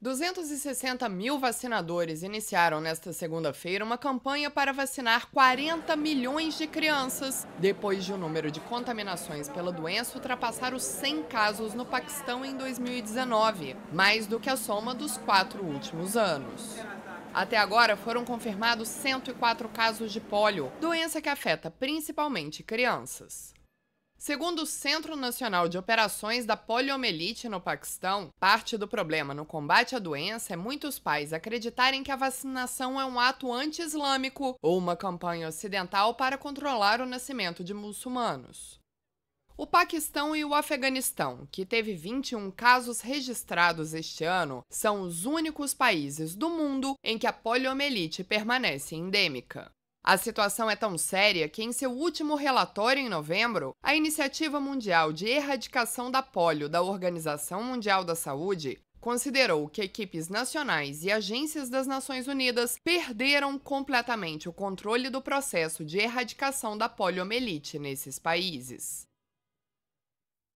260 mil vacinadores iniciaram nesta segunda-feira uma campanha para vacinar 40 milhões de crianças, depois de o número de contaminações pela doença ultrapassar os 100 casos no Paquistão em 2019, mais do que a soma dos quatro últimos anos. Até agora foram confirmados 104 casos de pólio, doença que afeta principalmente crianças. Segundo o Centro Nacional de Operações da Poliomielite no Paquistão, parte do problema no combate à doença é muitos pais acreditarem que a vacinação é um ato anti-islâmico ou uma campanha ocidental para controlar o nascimento de muçulmanos. O Paquistão e o Afeganistão, que teve 21 casos registrados este ano, são os únicos países do mundo em que a poliomielite permanece endêmica. A situação é tão séria que, em seu último relatório em novembro, a Iniciativa Mundial de Erradicação da Polio da Organização Mundial da Saúde considerou que equipes nacionais e agências das Nações Unidas perderam completamente o controle do processo de erradicação da poliomielite nesses países.